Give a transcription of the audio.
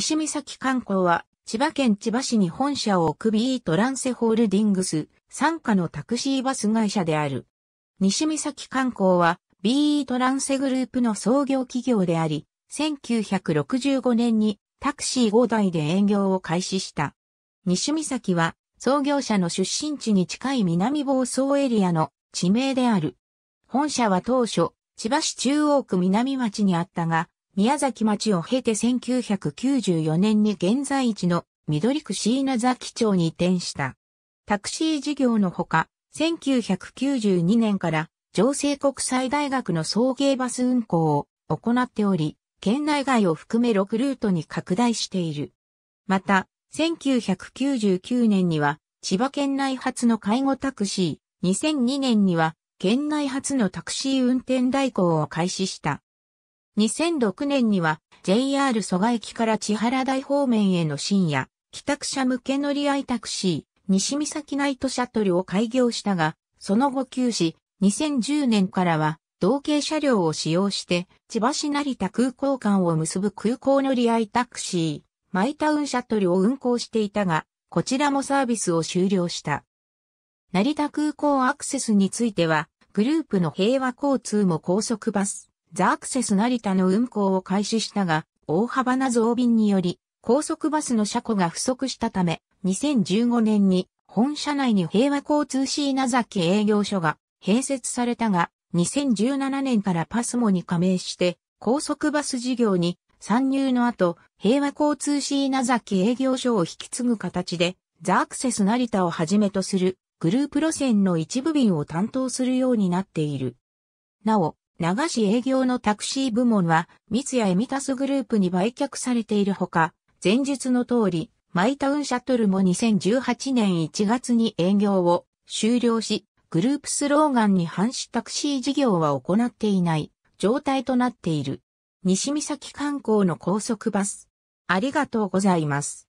西岬観光は、千葉県千葉市に本社を置く BE トランセホールディングス、傘下のタクシーバス会社である。西岬観光は、BE トランセグループの創業企業であり、1965年にタクシー5台で営業を開始した。西岬は、創業者の出身地に近い南房総エリアの地名である。本社は当初、千葉市中央区南町にあったが、宮崎町を経て1994年に現在地の緑区椎名崎町に移転した。タクシー事業のほか、1992年から上西国際大学の送迎バス運行を行っており、県内外を含め6ルートに拡大している。また、1999年には千葉県内初の介護タクシー、2002年には県内初のタクシー運転代行を開始した。2006年には JR 蘇我駅から千原台方面への深夜、帰宅者向け乗り合いタクシー、西岬ナイトシャトルを開業したが、その後休止、2010年からは同型車両を使用して、千葉市成田空港間を結ぶ空港乗り合いタクシー、マイタウンシャトルを運行していたが、こちらもサービスを終了した。成田空港アクセスについては、グループの平和交通も高速バス、ザアクセス成田の運行を開始したが、大幅な増便により、高速バスの車庫が不足したため、2015年に本社内に平和交通シーナザキ営業所が併設されたが、2017年からパスモに加盟して、高速バス事業に参入の後、平和交通シーナザキ営業所を引き継ぐ形で、ザアクセス成田をはじめとするグループ路線の一部便を担当するようになっている。なお、長市営業のタクシー部門は、三ツ谷エミタスグループに売却されているほか、前述の通り、マイタウンシャトルも2018年1月に営業を終了し、グループスローガンに反しタクシー事業は行っていない状態となっている。西岬観光の高速バス。ありがとうございます。